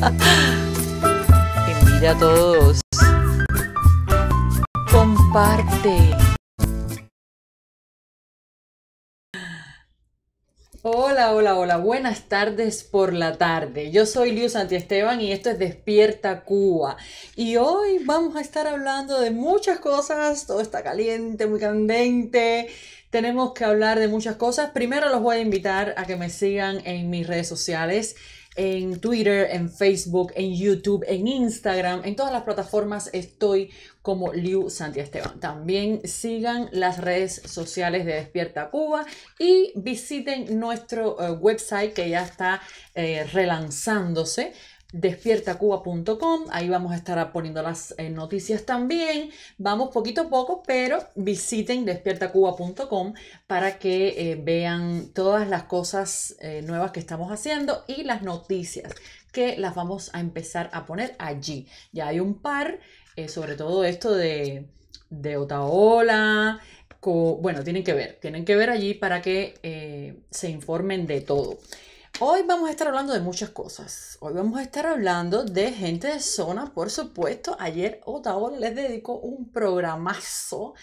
Invita a todos. Comparte. Hola, hola, hola. Buenas tardes por la tarde. Yo soy Liu Santiesteban y esto es Despierta Cuba. Y hoy vamos a estar hablando de muchas cosas. Todo está caliente, muy candente. Tenemos que hablar de muchas cosas. Primero los voy a invitar a que me sigan en mis redes sociales en Twitter, en Facebook, en YouTube, en Instagram, en todas las plataformas estoy como Liu Santiesteban. Esteban. También sigan las redes sociales de Despierta Cuba y visiten nuestro eh, website que ya está eh, relanzándose despiertacuba.com, ahí vamos a estar poniendo las eh, noticias también, vamos poquito a poco, pero visiten despiertacuba.com para que eh, vean todas las cosas eh, nuevas que estamos haciendo y las noticias que las vamos a empezar a poner allí. Ya hay un par, sobre todo esto de, de Otaola, bueno, tienen que ver, tienen que ver allí para que se informen de todo. Hoy vamos a estar hablando de muchas cosas. Hoy vamos a estar hablando de gente de zona, por supuesto. Ayer Otavola les dedicó un programazo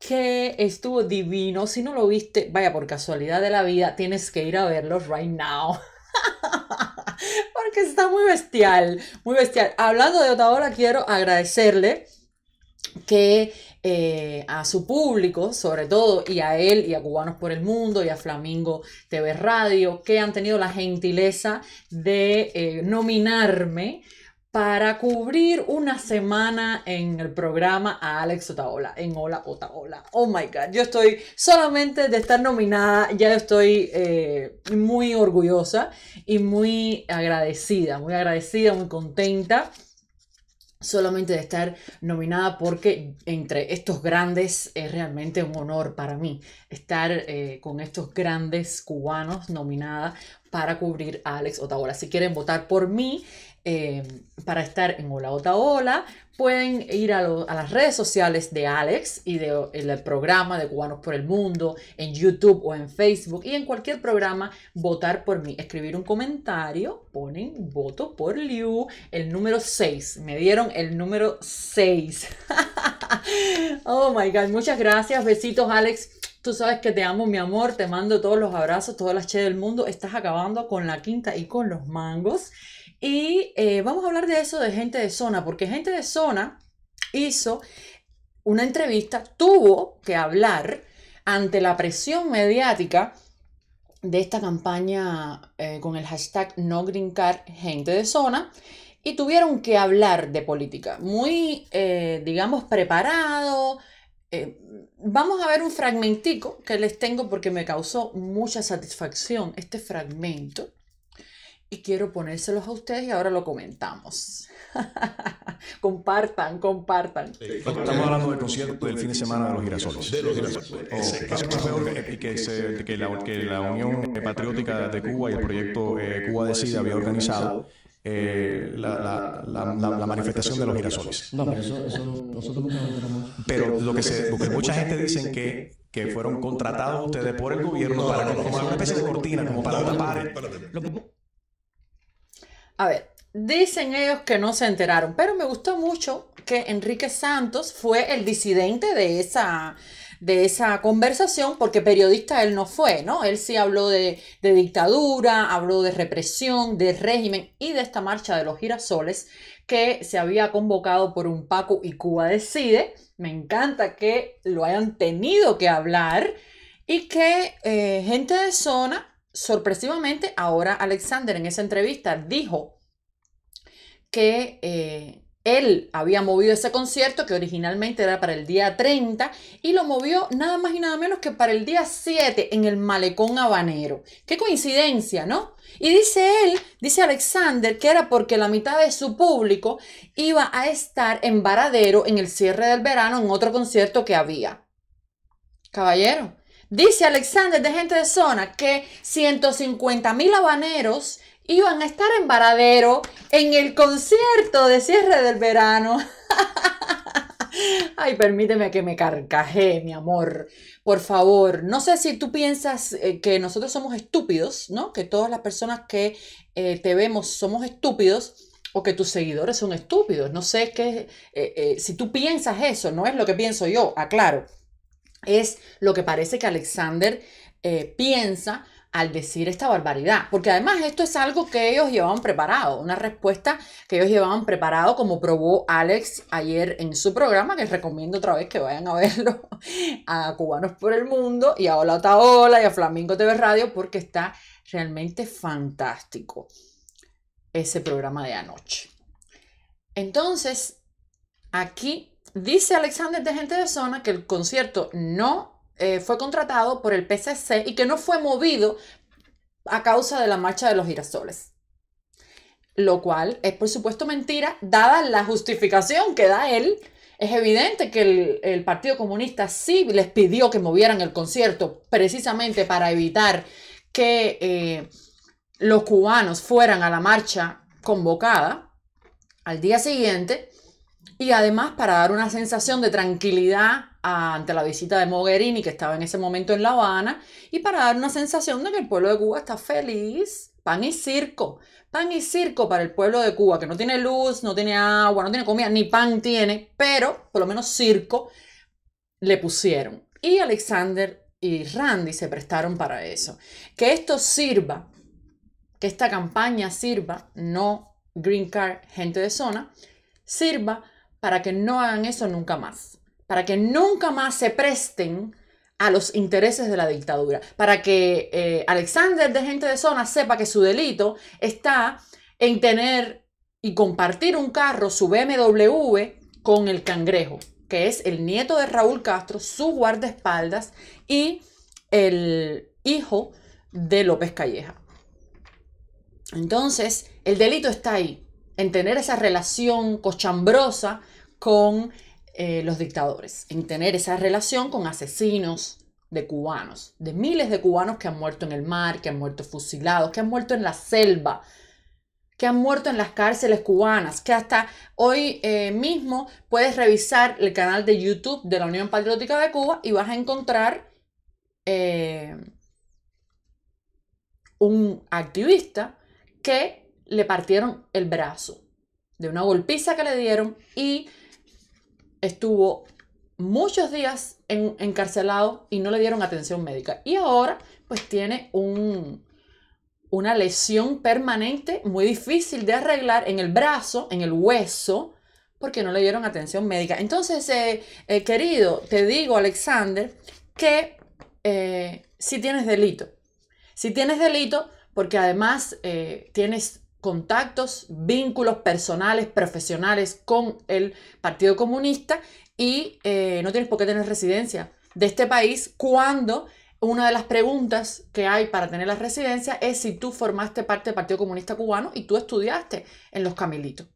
que estuvo divino. Si no lo viste, vaya por casualidad de la vida, tienes que ir a verlo right now. Porque está muy bestial, muy bestial. Hablando de Otavola, quiero agradecerle que eh, a su público, sobre todo, y a él y a Cubanos por el Mundo y a Flamingo TV Radio, que han tenido la gentileza de eh, nominarme para cubrir una semana en el programa a Alex Otaola, en Hola Otaola. Oh my God, yo estoy solamente de estar nominada, ya estoy eh, muy orgullosa y muy agradecida, muy agradecida, muy contenta solamente de estar nominada porque entre estos grandes es realmente un honor para mí estar eh, con estos grandes cubanos nominada para cubrir a Alex Otaola. Si quieren votar por mí eh, para estar en Hola Otaola, pueden ir a, las redes sociales de Alex y del programa de Cubanos por el Mundo, en YouTube o en Facebook y en cualquier programa, votar por mí, escribir un comentario, ponen voto por Liu, el número 6, me dieron el número 6. oh my God, muchas gracias, besitos Alex. Tú sabes que te amo, mi amor, te mando todos los abrazos, todas las che del mundo. Estás acabando con la quinta y con los mangos. Y eh, vamos a hablar de eso de gente de zona, porque gente de zona hizo una entrevista, tuvo que hablar ante la presión mediática de esta campaña eh, con el hashtag no Green Card, gente de zona y tuvieron que hablar de política, muy, eh, digamos, preparado. vamos a ver un fragmentico que les tengo porque me causó mucha satisfacción este fragmento y quiero ponérselos a ustedes y ahora lo comentamos. compartan, compartan. Estamos hablando del concierto del fin de semana de los girasoles. De los girasoles. Que la Unión Patriótica de Cuba y el proyecto eh, Cuba Decide había organizado. Eh, la, la, la, manifestación de los girasoles. No, pero eso, nosotros no lo Pero lo que, se, lo que mucha gente dice que que fueron contratados ustedes por el gobierno para como una especie de cortina, como para tapar. A ver, dicen ellos que no se enteraron, pero me gustó mucho que Enrique Santos fue el disidente de esa, de esa conversación, porque periodista él no fue, ¿no? Él sí habló de, dictadura, habló de represión, de régimen y de esta marcha de los girasoles que se había convocado por un Paco y Cuba decide. Me encanta que lo hayan tenido que hablar y que eh, gente de zona sorpresivamente, ahora Alexander en esa entrevista dijo que eh, él había movido ese concierto que originalmente era para el día 30 y lo movió nada más y nada menos que para el día 7 en el malecón habanero. Qué coincidencia, ¿no? Y dice él, dice Alexander, que era porque la mitad de su público iba a estar en Varadero en el cierre del verano en otro concierto que había. Caballero, Dice Alexander de Gente de Zona que 150 mil habaneros iban a estar en Varadero en el concierto de cierre del verano. Ay, permíteme que me carcaje, mi amor. Por favor, no sé si tú piensas eh, que nosotros somos estúpidos, ¿no? Que todas las personas que eh, te vemos somos estúpidos o que tus seguidores son estúpidos. No sé qué, eh, si tú piensas eso, no es lo que pienso yo, aclaro es lo que parece que Alexander eh, piensa al decir esta barbaridad, porque además esto es algo que ellos llevaban preparado, una respuesta que ellos llevaban preparado, como probó Alex ayer en su programa, que les recomiendo otra vez que vayan a verlo, a Cubanos por el Mundo y a Hola Taola y a Flamingo TV Radio, porque está realmente fantástico ese programa de anoche. Entonces, aquí Dice Alexander de Gente de Zona que el concierto no eh, fue contratado por el PCC y que no fue movido a causa de la marcha de los girasoles. Lo cual es por supuesto mentira, dada la justificación que da él. Es evidente que el, Partido Comunista sí les pidió que movieran el concierto precisamente para evitar que eh, los cubanos fueran a la marcha convocada al día siguiente y además para dar una sensación de tranquilidad ante la visita de Mogherini, que estaba en ese momento en La Habana, y para dar una sensación de que el pueblo de Cuba está feliz. Pan y circo, pan y circo para el pueblo de Cuba, que no tiene luz, no tiene agua, no tiene comida, ni pan tiene, pero por lo menos circo le pusieron. Y Alexander y Randy se prestaron para eso. Que esto sirva, que esta campaña sirva, no Green Card, gente de zona, sirva para que no hagan eso nunca más, para que nunca más se presten a los intereses de la dictadura, para que eh, Alexander de gente de zona sepa que su delito está en tener y compartir un carro, su BMW, con el cangrejo, que es el nieto de Raúl Castro, su guardaespaldas y el hijo de López Calleja. Entonces, el delito está ahí, en tener esa relación cochambrosa con eh, los dictadores, en tener esa relación con asesinos de cubanos, de miles de cubanos que han muerto en el mar, que han muerto fusilados, que han muerto en la selva, que han muerto en las cárceles cubanas, que hasta hoy eh, mismo puedes revisar el canal de YouTube de la Unión Patriótica de Cuba y vas a encontrar eh, un activista que le partieron el brazo de una golpiza que le dieron y estuvo muchos días encarcelado y no le dieron atención médica. Y ahora pues tiene un, una lesión permanente muy difícil de arreglar en el brazo, en el hueso, porque no le dieron atención médica. Entonces, eh, eh, querido, te digo, Alexander, que eh, si tienes delito, si tienes delito, porque además tienes contactos, vínculos personales, profesionales con el Partido Comunista y eh, no tienes por qué tener residencia de este país cuando una de las preguntas que hay para tener la residencia es si tú formaste parte del Partido Comunista Cubano y tú estudiaste en los Camilitos.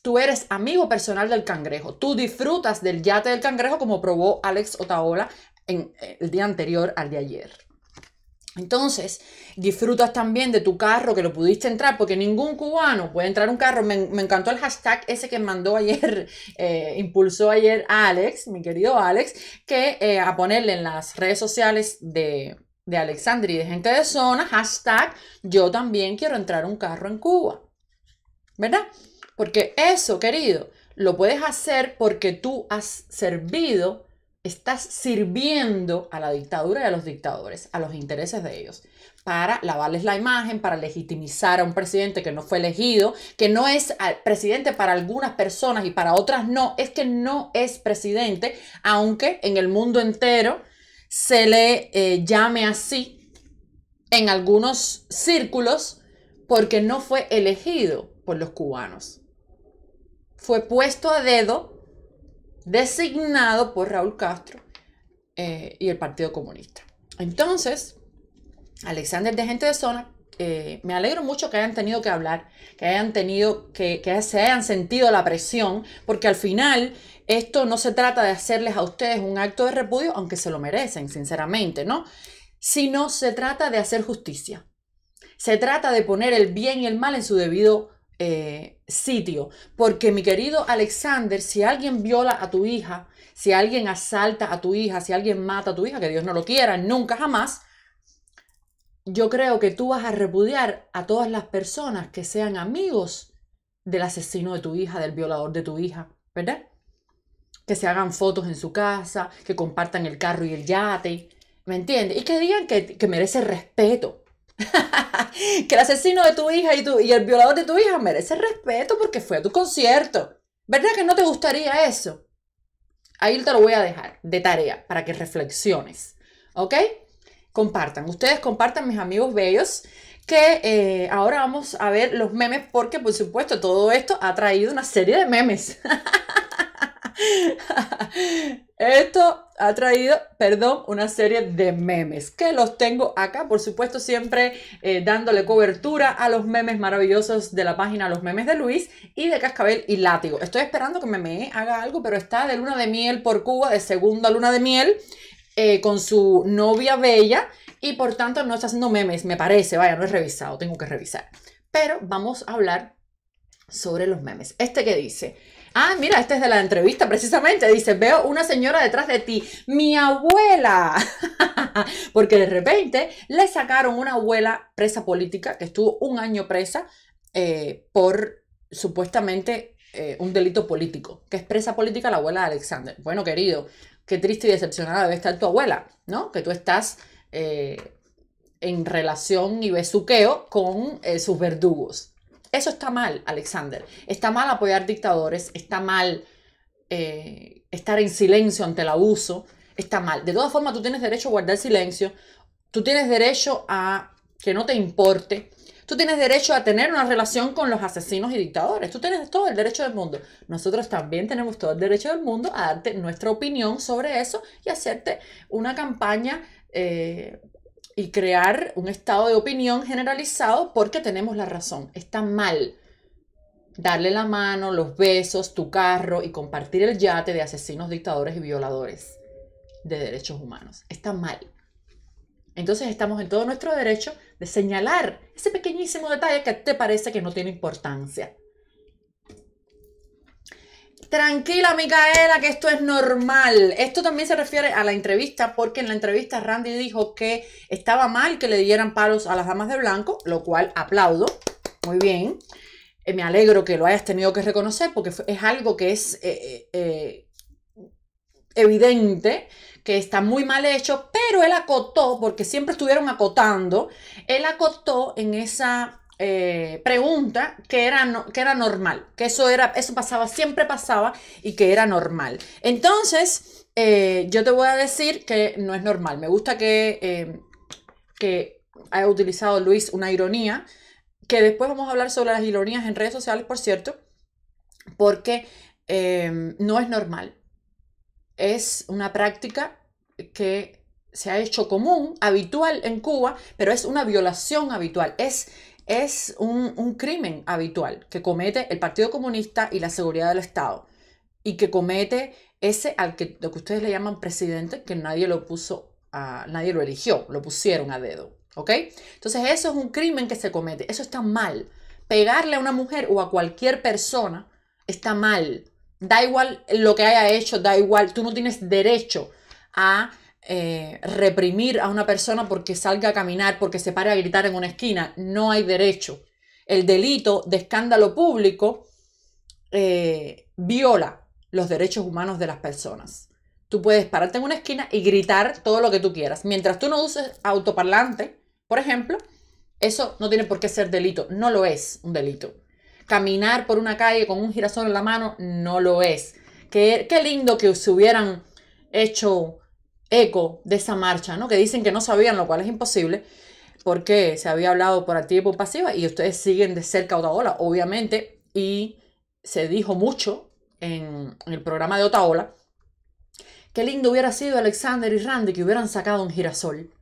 Tú eres amigo personal del cangrejo, tú disfrutas del yate del cangrejo como probó Alex Otaola en eh, el día anterior al de ayer. Entonces, disfrutas también de tu carro que lo pudiste entrar, porque ningún cubano puede entrar un carro. Me, encantó el hashtag ese que mandó ayer, eh, impulsó ayer Alex, mi querido Alex, que eh, a ponerle en las redes sociales de, de Alexandria y de gente de zona, hashtag yo también quiero entrar un carro en Cuba. ¿Verdad? Porque eso, querido, lo puedes hacer porque tú has servido estás sirviendo a la dictadura y a los dictadores, a los intereses de ellos, para lavarles la imagen, para legitimizar a un presidente que no fue elegido, que no es ah, presidente para algunas personas y para otras no, es que no es presidente, aunque en el mundo entero se le eh, llame así en algunos círculos porque no fue elegido por los cubanos. Fue puesto a dedo designado por Raúl Castro eh, y el Partido Comunista. Entonces, Alexander de Gente de Zona, eh, me alegro mucho que hayan tenido que hablar, que hayan tenido, que, que se hayan sentido la presión, porque al final esto no se trata de hacerles a ustedes un acto de repudio, aunque se lo merecen, sinceramente, ¿no? Sino se trata de hacer justicia. Se trata de poner el bien y el mal en su debido eh, sitio. Porque mi querido Alexander, si alguien viola a tu hija, si alguien asalta a tu hija, si alguien mata a tu hija, que Dios no lo quiera, nunca jamás, yo creo que tú vas a repudiar a todas las personas que sean amigos del asesino de tu hija, del violador de tu hija, ¿verdad? Que se hagan fotos en su casa, que compartan el carro y el yate, ¿me entiendes? Y que digan que, que merece respeto. que el asesino de tu hija y, tu, y el violador de tu hija merece respeto porque fue a tu concierto. ¿Verdad que no te gustaría eso? Ahí te lo voy a dejar de tarea para que reflexiones. ¿Ok? Compartan. Ustedes compartan, mis amigos bellos que eh, ahora vamos a ver los memes porque por supuesto todo esto ha traído una serie de memes. Esto ha traído, perdón, una serie de memes que los tengo acá, por supuesto, siempre eh, dándole cobertura a los memes maravillosos de la página Los Memes de Luis y de Cascabel y Látigo. Estoy esperando que Meme haga algo, pero está de luna de miel por Cuba, de segunda luna de miel, eh, con su novia Bella y por tanto no está haciendo memes, me parece, vaya, no he revisado, tengo que revisar. Pero vamos a hablar sobre los memes. Este que dice, Ah, mira, este es de la entrevista precisamente. Dice, veo una señora detrás de ti, mi abuela. Porque de repente le sacaron una abuela presa política, que estuvo un año presa eh, por supuestamente eh, un delito político, que es presa política la abuela de Alexander. Bueno, querido, qué triste y decepcionada debe estar tu abuela, ¿no? Que tú estás... Eh, en relación y besuqueo con sus verdugos. Eso está mal, Alexander. Está mal apoyar dictadores, está mal eh, estar en silencio ante el abuso, está mal. De todas formas, tú tienes derecho a guardar silencio, tú tienes derecho a que no te importe, tú tienes derecho a tener una relación con los asesinos y dictadores, tú tienes todo el derecho del mundo. Nosotros también tenemos todo el derecho del mundo a darte nuestra opinión sobre eso y hacerte una campaña. Eh, y crear un estado de opinión generalizado porque tenemos la razón. Está mal darle la mano, los besos, tu carro y compartir el yate de asesinos, dictadores y violadores de derechos humanos. Está mal. Entonces estamos en todo nuestro derecho de señalar ese pequeñísimo detalle que te parece que no tiene importancia. Tranquila, Micaela, que esto es normal. Esto también se refiere a la entrevista, porque en la entrevista Randy dijo que estaba mal que le dieran palos a las damas de blanco, lo cual aplaudo. Muy bien. Eh, me alegro que lo hayas tenido que reconocer, porque es algo que es eh, eh, evidente, que está muy mal hecho, pero él acotó, porque siempre estuvieron acotando, él acotó en esa eh, pregunta que era, que era normal, que eso, era, eso pasaba, siempre pasaba y que era normal. Entonces, eh, yo te voy a decir que no es normal. Me gusta que, eh, que haya utilizado Luis una ironía, que después vamos a hablar sobre las ironías en redes sociales, por cierto, porque em, no es normal. Es una práctica que se ha hecho común, habitual en Cuba, pero es una violación habitual. Es es un, crimen habitual que comete el Partido Comunista y la seguridad del Estado y que comete ese al que, lo que ustedes le llaman presidente, que nadie lo puso, a, nadie lo eligió, lo pusieron a dedo, ¿ok? Entonces eso es un crimen que se comete, eso está mal. Pegarle a una mujer o a cualquier persona está mal. Da igual lo que haya hecho, da igual, tú no tienes derecho a eh, reprimir a una persona porque salga a caminar, porque se pare a gritar en una esquina. No hay derecho. El delito de escándalo público eh, viola los derechos humanos de las personas. Tú puedes pararte en una esquina y gritar todo lo que tú quieras. Mientras tú no uses autoparlante, por ejemplo, eso no tiene por qué ser delito. No lo es un delito. Caminar por una calle con un girasol en la mano no lo es. Qué, qué lindo que se hubieran hecho eco de esa marcha, ¿no? Que dicen que no sabían, lo cual es imposible, porque se había hablado por activa y pasiva y ustedes siguen de cerca Otaola, obviamente, y se dijo mucho en el programa de Otaola. Qué lindo hubiera sido Alexander y Randy que hubieran sacado un girasol.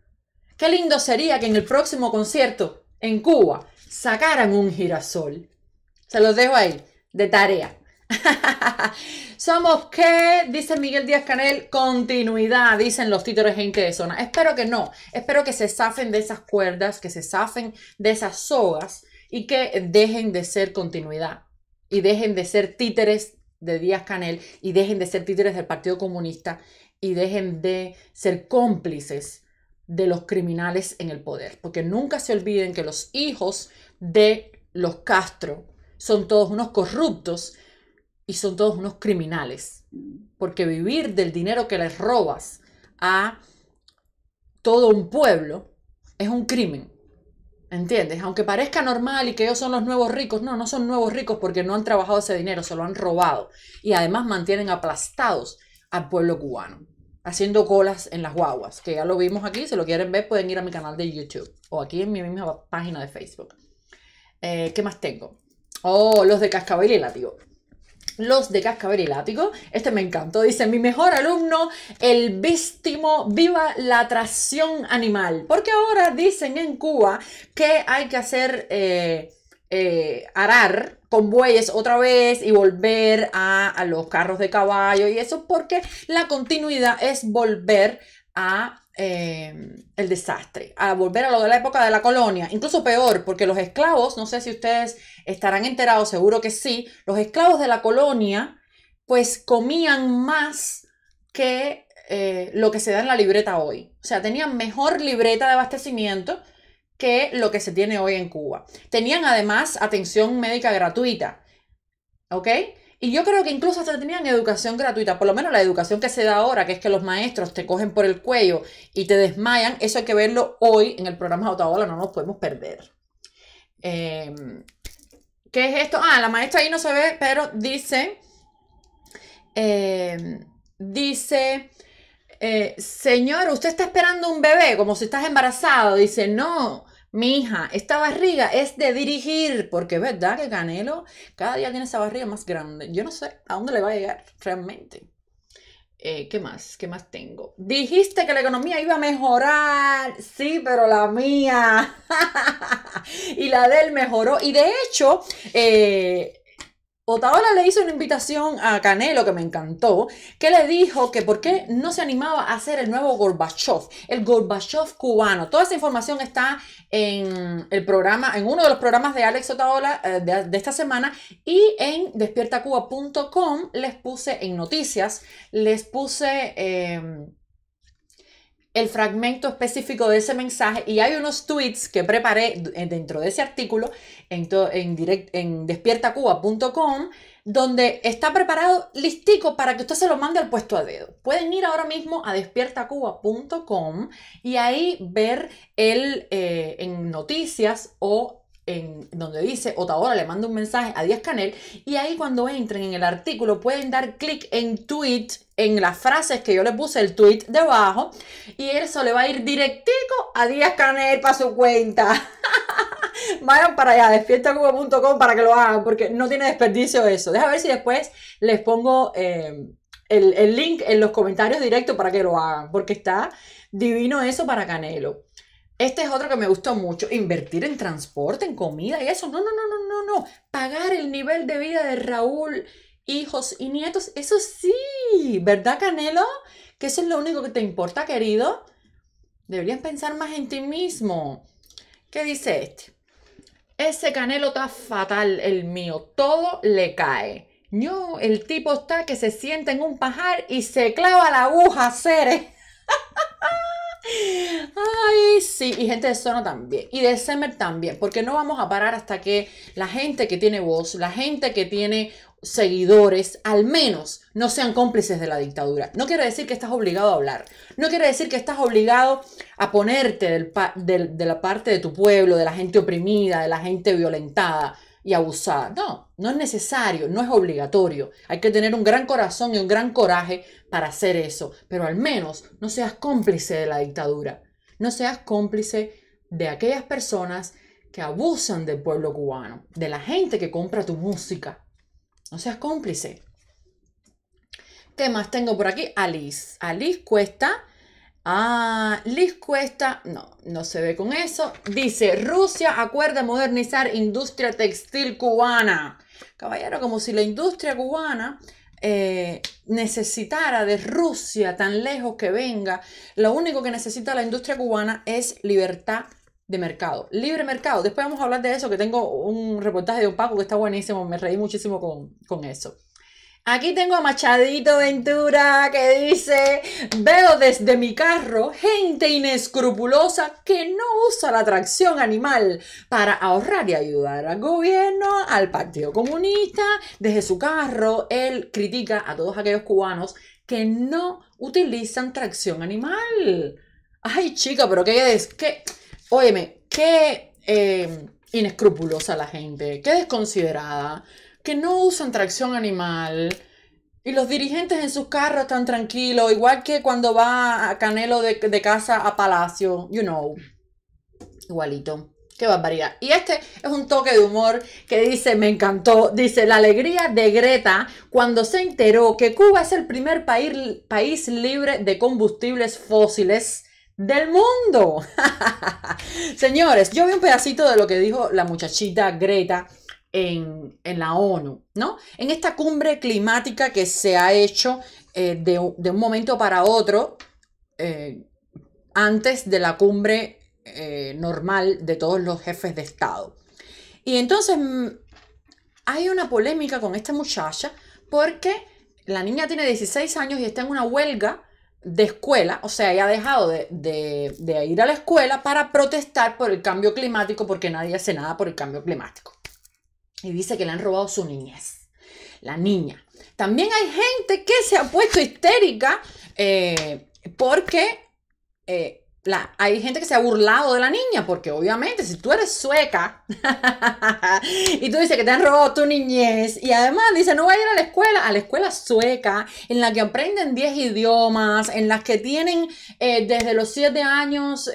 Qué lindo sería que en el próximo concierto en Cuba sacaran un girasol. Se los dejo ahí, de tarea. Somos qué, dice Miguel Díaz Canel, continuidad, dicen los títeres gente de zona. Espero que no, espero que se zafen de esas cuerdas, que se zafen de esas sogas y que dejen de ser continuidad y dejen de ser títeres de Díaz Canel y dejen de ser títeres del Partido Comunista y dejen de ser cómplices de los criminales en el poder. Porque nunca se olviden que los hijos de los Castro son todos unos corruptos y son todos unos criminales, porque vivir del dinero que les robas a todo un pueblo es un crimen. ¿Entiendes? Aunque parezca normal y que ellos son los nuevos ricos, no, no son nuevos ricos porque no han trabajado ese dinero, se lo han robado. Y además mantienen aplastados al pueblo cubano, haciendo colas en las guaguas, que ya lo vimos aquí, si lo quieren ver pueden ir a mi canal de YouTube o aquí en mi misma página de Facebook. Eh, ¿Qué más tengo? Oh, los de Cascabel y los de Cascabel y Látigo. Este me encantó. Dice, mi mejor alumno, el vístimo, viva la tracción animal. Porque ahora dicen en Cuba que hay que hacer eh, eh, arar con bueyes otra vez y volver a, a los carros de caballo y eso porque la continuidad es volver a eh, el desastre, a volver a lo de la época de la colonia, incluso peor, porque los esclavos, no sé si ustedes estarán enterados, seguro que sí, los esclavos de la colonia pues comían más que eh, lo que se da en la libreta hoy. O sea, tenían mejor libreta de abastecimiento que lo que se tiene hoy en Cuba. Tenían además atención médica gratuita. ¿Ok? Y yo creo que incluso hasta tenían educación gratuita, por lo menos la educación que se da ahora, que es que los maestros te cogen por el cuello y te desmayan, eso hay que verlo hoy en el programa de no nos podemos perder. Em, ¿Qué es esto? Ah, la maestra ahí no se ve, pero dice, em, dice, eh, señor, usted está esperando un bebé, como si estás embarazado. Dice, no, mi hija, esta barriga es de dirigir, porque es verdad que Canelo cada día tiene esa barriga más grande. Yo no sé a dónde le va a llegar realmente. Eh, ¿Qué más? ¿Qué más tengo? Dijiste que la economía iba a mejorar. Sí, pero la mía. y la de él mejoró. Y de hecho, eh, Otaola le hizo una invitación a Canelo que me encantó, que le dijo que por qué no se animaba a hacer el nuevo Gorbachev, el Gorbachev cubano. Toda esa información está en el programa, en uno de los programas de Alex Otaola eh, de, esta semana y en despiertacuba.com les puse en noticias, les puse eh, el fragmento específico de ese mensaje y hay unos tweets que preparé dentro de ese artículo en, en, en despiertacuba.com donde está preparado listico para que usted se lo mande al puesto a dedo. Pueden ir ahora mismo a despiertacuba.com y ahí ver el, eh, en noticias o donde dice hora le mando un mensaje a Díaz Canel y ahí cuando entren en el artículo pueden dar clic en tweet, en las frases que yo le puse el tweet debajo y eso le va a ir directico a Díaz Canel para su cuenta. Vayan para allá, despiertacuba.com para que lo hagan porque no tiene desperdicio eso. Deja ver si después les pongo eh, el, el link en los comentarios directos para que lo hagan porque está divino eso para Canelo. Este es otro que me gustó mucho, invertir en transporte, en comida y eso. No, no, no, no, no, no. Pagar el nivel de vida de Raúl, hijos y nietos, eso sí, ¿verdad Canelo? Que eso es lo único que te importa, querido. Deberías pensar más en ti mismo. ¿Qué dice este? Ese Canelo está fatal, el mío. Todo le cae. No, el tipo está que se sienta en un pajar y se clava la aguja, Cere. sí, y gente de Zona también, y de Semer también, porque no vamos a parar hasta que la gente que tiene voz, la gente que tiene seguidores, al menos no sean cómplices de la dictadura. No quiere decir que estás obligado a hablar, no quiere decir que estás obligado a ponerte de la parte de tu pueblo, de la gente oprimida, de la gente violentada y abusada. No, no es necesario, no es obligatorio. Hay que tener un gran corazón y un gran coraje para hacer eso, pero al menos no seas cómplice de la dictadura no seas cómplice de aquellas personas que abusan del pueblo cubano, de la gente que compra tu música. No seas cómplice. ¿Qué más tengo por aquí? Alice. Alice Cuesta. Ah, Alice Cuesta, no, no se ve con eso. Dice, Rusia acuerda modernizar industria textil cubana. Caballero, como si la industria cubana eh, necesitara de Rusia, tan lejos que venga, lo único que necesita la industria cubana es libertad de mercado, libre mercado. Después vamos a hablar de eso, que tengo un reportaje de un paco que está buenísimo, me reí muchísimo con, con eso. Aquí tengo a Machadito Ventura que dice, veo desde mi carro gente inescrupulosa que no usa la tracción animal para ahorrar y ayudar al gobierno, al Partido Comunista. Desde su carro, él critica a todos aquellos cubanos que no utilizan tracción animal. Ay, chica, pero qué es, qué, óyeme, qué eh, inescrupulosa la gente, qué desconsiderada que no usan tracción animal. Y los dirigentes en sus carros están tranquilos, igual que cuando va a Canelo de, casa a Palacio, you know. Igualito. Qué barbaridad. Y este es un toque de humor que dice, me encantó, dice, la alegría de Greta cuando se enteró que Cuba es el primer país, país libre de combustibles fósiles del mundo. Señores, yo vi un pedacito de lo que dijo la muchachita Greta en, la ONU, ¿no? En esta cumbre climática que se ha hecho eh, de, un momento para otro, eh, antes de la cumbre eh, normal de todos los jefes de Estado. Y entonces mm, hay una polémica con esta muchacha porque la niña tiene 16 años y está en una huelga de escuela, o sea, ella ha dejado de, ir a la escuela para protestar por el cambio climático porque nadie hace nada por el cambio climático y dice que le han robado su niñez, la niña. También hay gente que se ha puesto histérica eh, porque eh, la, hay gente que se ha burlado de la niña, porque obviamente si tú eres sueca y tú dices que te han robado tu niñez y además dice no voy a ir a la escuela, a la escuela sueca, en la que aprenden 10 idiomas, en las que tienen eh, desde los 7 años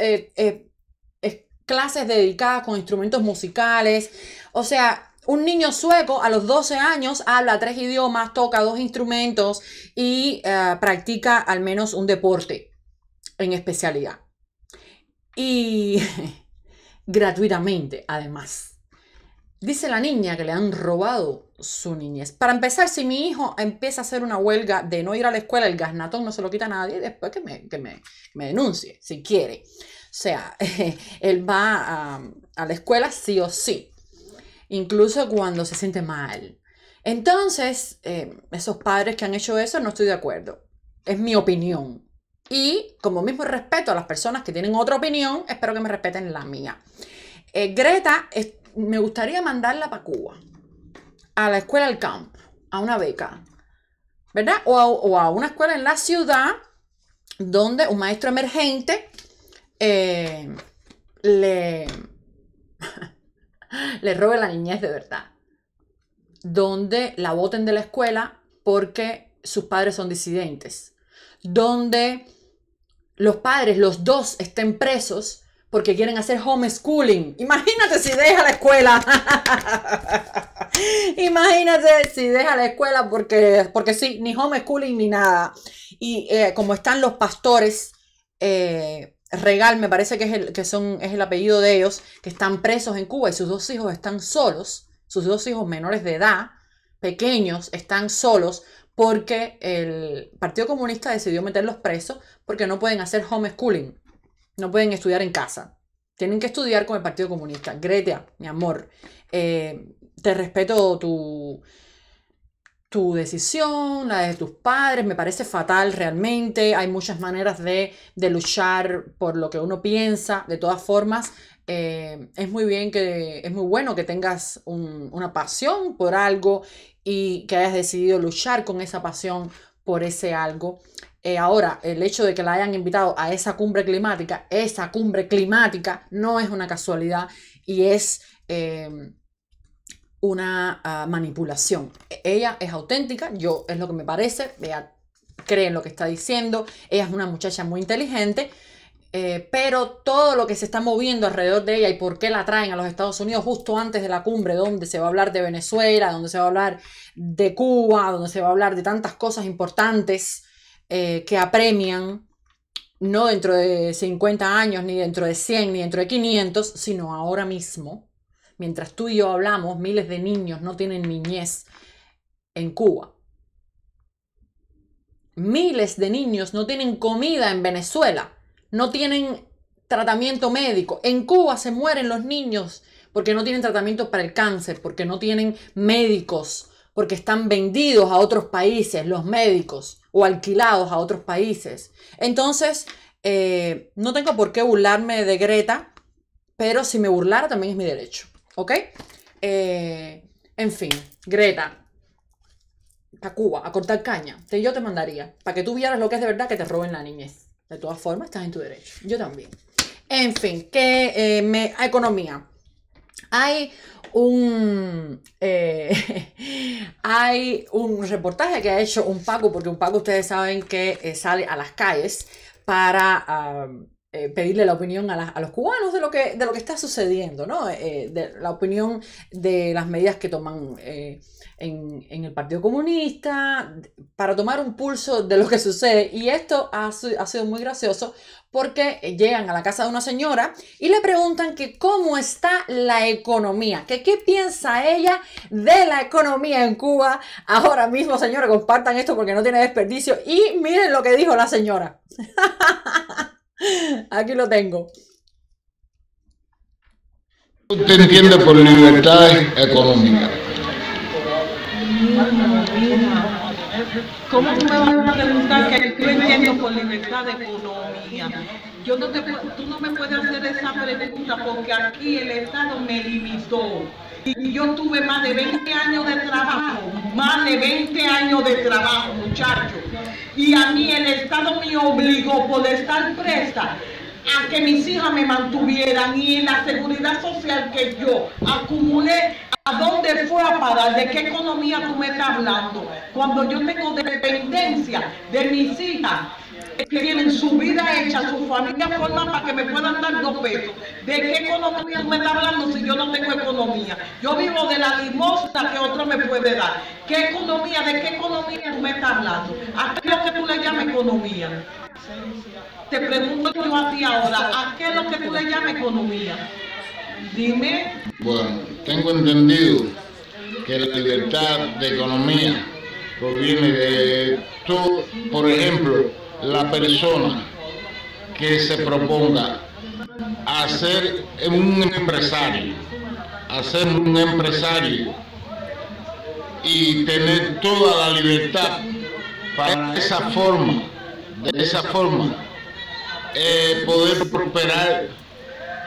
clases dedicadas con instrumentos musicales, o sea, un niño sueco a los 12 años habla tres idiomas, toca dos instrumentos y eh, practica al menos un deporte en especialidad. Y gratuitamente, además. Dice la niña que le han robado su niñez. Para empezar, si mi hijo empieza a hacer una huelga de no ir a la escuela, el gasnatón no se lo quita a nadie, después que me, denuncie, si quiere. O sea, él va a la escuela sí o sí incluso cuando se siente mal. Entonces, eh, esos padres que han hecho eso, no estoy de acuerdo. Es mi opinión. Y como mismo respeto a las personas que tienen otra opinión, espero que me respeten la mía. Eh, Greta, me gustaría mandarla para Cuba, a la escuela al campo a una beca, ¿verdad? O a, una escuela en la ciudad donde un maestro emergente eh, le... le robe la niñez de verdad, donde la voten de la escuela porque sus padres son disidentes, donde los padres, los dos, estén presos porque quieren hacer homeschooling. Imagínate si deja la escuela. Imagínate si deja la escuela porque, porque sí, ni homeschooling ni nada. Y eh, como están los pastores eh, Regal, me parece que, es el, que son, es el apellido de ellos, que están presos en Cuba y sus dos hijos están solos, sus dos hijos menores de edad, pequeños, están solos porque el Partido Comunista decidió meterlos presos porque no pueden hacer homeschooling, no pueden estudiar en casa. Tienen que estudiar con el Partido Comunista. Greta, mi amor, eh, te respeto tu, tu decisión, la de tus padres, me parece fatal realmente, hay muchas maneras de, de luchar por lo que uno piensa, de todas formas, eh, es muy bien que, es muy bueno que tengas una pasión por algo y que hayas decidido luchar con esa pasión por ese algo. Eh, ahora, el hecho de que la hayan invitado a esa cumbre climática, esa cumbre climática no es una casualidad y es... Eh, una ah, manipulación. Ella es auténtica, yo es lo que me parece, ella cree en lo que está diciendo, ella es una muchacha muy inteligente, eh, pero todo lo que se está moviendo alrededor de ella y por qué la traen a los Estados Unidos justo antes de la cumbre, donde se va a hablar de Venezuela, donde se va a hablar de Cuba, donde se va a hablar de tantas cosas importantes eh, que apremian, no dentro de 50 años, ni dentro de 100, ni dentro de 500, sino ahora mismo, mientras tú y yo hablamos, miles de niños no tienen niñez en Cuba. Miles de niños no tienen comida en Venezuela, no tienen tratamiento médico. En Cuba se mueren los niños porque no tienen tratamiento para el cáncer, porque no tienen médicos, porque están vendidos a otros países, los médicos, o alquilados a otros países. Entonces, eh, no tengo por qué burlarme de Greta, pero si me burlara también es mi derecho. ¿Ok? Eh, en fin, Greta, a Cuba, a cortar caña, te, yo te mandaría, para que tú vieras lo que es de verdad que te roben la niñez. De todas formas, estás en tu derecho. Yo también. En fin, que eh, me, economía. Hay un, eh, hay un reportaje que ha hecho un Paco, porque un Paco ustedes saben que sale a las calles para ah, eh, pedirle la opinión a, los cubanos de lo que, de lo que está sucediendo, ¿no? Eh, eh, de la opinión de las medidas que toman en, el Partido Comunista, para tomar un pulso de lo que sucede. Y esto ha, ha, sido muy gracioso porque llegan a la casa de una señora y le preguntan que cómo está la economía, que qué piensa ella de la economía en Cuba ahora mismo, señora, compartan esto porque no tiene desperdicio. Y miren lo que dijo la señora. Aquí lo tengo. te entiende por libertad económica? ¿Cómo tú me vas a preguntar que yo entiendo por libertad económica? Yo no te, tú no me puedes hacer esa pregunta porque aquí el Estado me limitó. Y yo tuve más de 20 años de trabajo, más de 20 años de trabajo, muchachos. Y a mí el Estado me obligó por estar presta a que mis hijas me mantuvieran y en la seguridad social que yo acumulé, ¿a dónde fue a parar? ¿De qué economía tú me estás hablando? Cuando yo tengo dependencia de mis hijas, que tienen su vida hecha, su familia forma para que me puedan dar dos pesos. ¿De qué economía tú me estás hablando si yo no tengo economía? Yo vivo de la limosna que otro me puede dar. ¿Qué economía? ¿De qué economía tú me estás hablando? ¿A qué es lo que tú le llamas economía? Te pregunto yo a ti ahora, ¿a qué es lo que tú le llamas economía? Dime. Bueno, tengo entendido que la libertad de economía proviene de tú, por ejemplo, la persona que se proponga a ser un empresario, a ser un empresario y tener toda la libertad para esa forma, de esa forma, eh, poder prosperar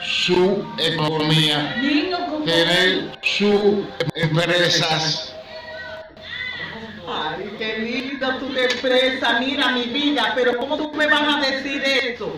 su economía, tener sus empresas tu depresa, mira mi vida, pero como tú me vas a decir eso?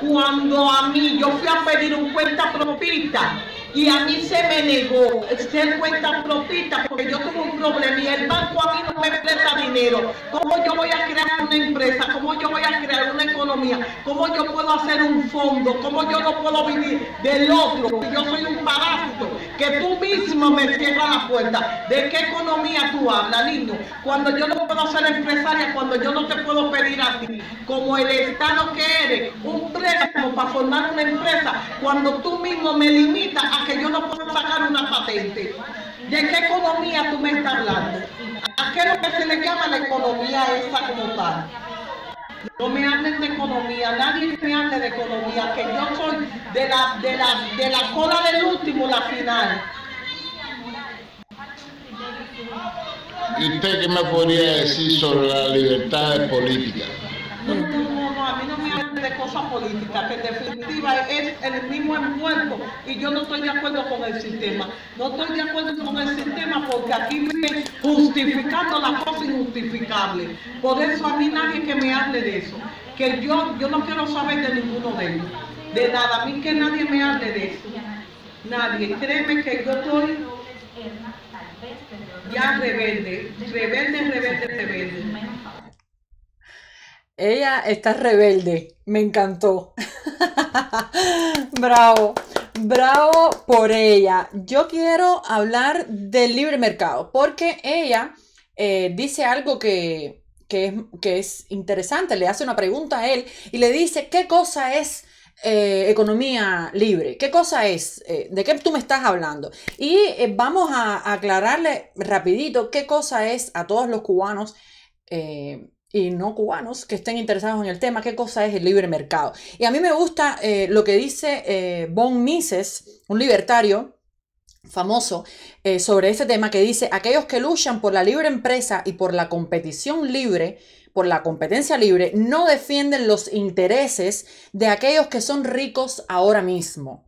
Cuando a mí yo fui a pedir un cuenta propista, y a mí se me negó ser cuenta propista porque yo tuve un problema y el banco a mí no me presta dinero. ¿Cómo yo voy a crear una empresa? ¿Cómo yo voy a crear una economía? ¿Cómo yo puedo hacer un fondo? ¿Cómo yo no puedo vivir del otro? Yo soy un parásito que tú mismo me cierras la puerta. ¿De qué economía tú hablas, lindo? Cuando yo no puedo ser empresaria, cuando yo no te puedo pedir a ti, como el Estado que eres, un préstamo para formar una empresa, cuando tú mismo me limitas a que yo no puedo sacar una patente. ¿De qué economía tú me estás hablando? ¿A qué es lo que se le llama la economía esa como tal? No me hablen de economía, nadie me hable de economía, que yo soy de la, de la, de la cola del último, la final. ¿Y usted qué me podría decir sobre la libertad de política? no, no, no, a mí no me hablan de cosas políticas, que en definitiva es el mismo envuelto y yo no estoy de acuerdo con el sistema. No estoy de acuerdo con el sistema porque aquí me justificando las cosas injustificables. Por eso a mí nadie que me hable de eso, que yo, yo no quiero saber de ninguno de ellos, de nada, a mí que nadie me hable de eso. Nadie, créeme que yo estoy ya rebelde, rebelde, rebelde. rebelde. Ella está rebelde. Me encantó. bravo. Bravo por ella. Yo quiero hablar del libre mercado porque ella eh, dice algo que, es, que es interesante. Le hace una pregunta a él y le dice, ¿qué cosa es? Eh, economía libre. ¿Qué cosa es? Eh, ¿De qué tú me estás hablando? Y vamos a, a aclararle rapidito qué cosa es a todos los cubanos y no cubanos que estén interesados en el tema, qué cosa es el libre mercado. Y a mí me gusta eh, lo que dice eh, Von Mises, un libertario famoso, eh, sobre este tema, que dice, aquellos que luchan por la libre empresa y por la competición libre, por la competencia libre, no defienden los intereses de aquellos que son ricos ahora mismo.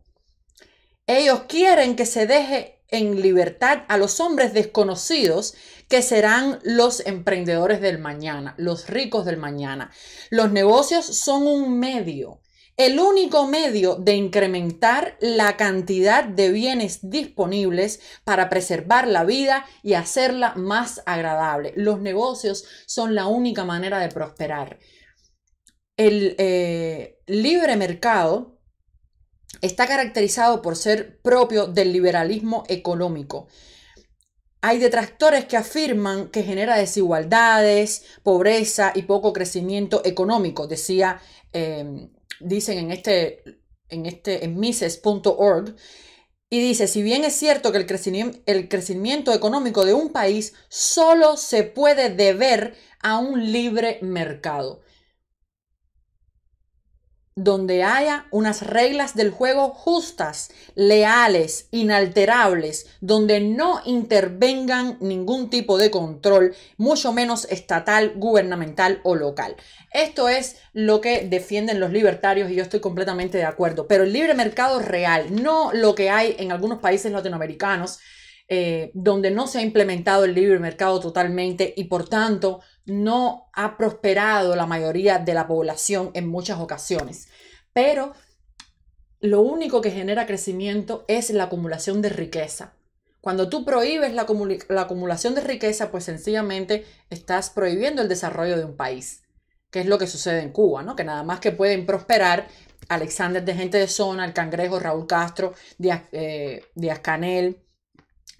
Ellos quieren que se deje en libertad a los hombres desconocidos que serán los emprendedores del mañana, los ricos del mañana. Los negocios son un medio, el único medio de incrementar la cantidad de bienes disponibles para preservar la vida y hacerla más agradable. Los negocios son la única manera de prosperar. El eh, libre mercado está caracterizado por ser propio del liberalismo económico. Hay detractores que afirman que genera desigualdades, pobreza y poco crecimiento económico, decía, em, dicen en este, en este, en mises.org. Y dice, si bien es cierto que el crecimiento, el crecimiento económico de un país solo se puede deber a un libre mercado donde haya unas reglas del juego justas, leales, inalterables, donde no intervengan ningún tipo de control, mucho menos estatal, gubernamental o local. Esto es lo que defienden los libertarios y yo estoy completamente de acuerdo, pero el libre mercado real, no lo que hay en algunos países latinoamericanos, eh, donde no se ha implementado el libre mercado totalmente y por tanto no ha prosperado la mayoría de la población en muchas ocasiones, pero lo único que genera crecimiento es la acumulación de riqueza. Cuando tú prohíbes la, acumulación de riqueza, pues sencillamente estás prohibiendo el desarrollo de un país, que es lo que sucede en Cuba, ¿no? Que nada más que pueden prosperar Alexander de Gente de Zona, el Cangrejo, Raúl Castro, Díaz eh, Canel,